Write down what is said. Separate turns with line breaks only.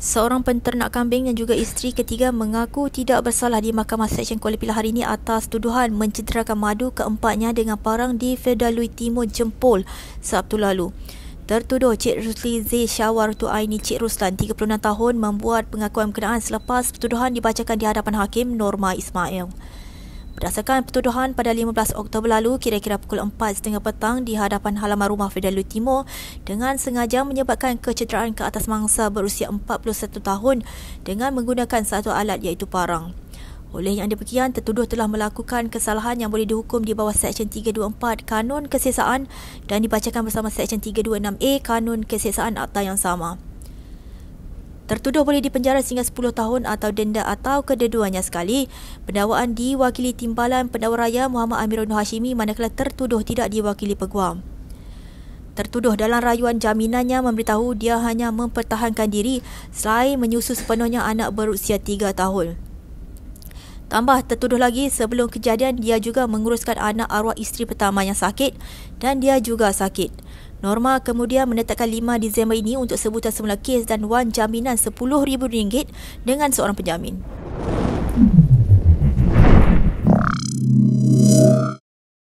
Seorang penternak kambing yang juga isteri ketiga mengaku tidak bersalah di Mahkamah Seksyen Kuala Pilihan ini atas tuduhan mencederakan madu keempatnya dengan parang di Fedalui Timur Jempol Sabtu lalu. Tertuduh Cik Rusli Z Syawar Tu Aini Cik Ruslan, 36 tahun, membuat pengakuan berkenaan selepas tuduhan dibacakan di hadapan Hakim Norma Ismail. Berdasarkan pertuduhan pada 15 Oktober lalu, kira-kira pukul 4.30 petang di hadapan halaman rumah Fidelio Timur dengan sengaja menyebabkan kecederaan ke atas mangsa berusia 41 tahun dengan menggunakan satu alat iaitu parang. Oleh yang demikian, tertuduh telah melakukan kesalahan yang boleh dihukum di bawah Seksyen 324 Kanun Kesesaan dan dibacakan bersama Seksyen 326A Kanun Kesesaan Akta yang sama. Tertuduh boleh dipenjara sehingga 10 tahun atau denda atau kedua-duanya sekali. Pendawaan diwakili Timbalan pendawa Raya Muhammad Amirul Nuh Hashimi manakala tertuduh tidak diwakili peguam. Tertuduh dalam rayuan jaminannya memberitahu dia hanya mempertahankan diri selain menyusu sepenuhnya anak berusia 3 tahun. Tambah tertuduh lagi sebelum kejadian dia juga menguruskan anak arwah isteri pertama yang sakit dan dia juga sakit. Norma kemudian menetapkan 5 Disember ini untuk sebutan semula kes dan wan jaminan RM10,000 dengan seorang penjamin.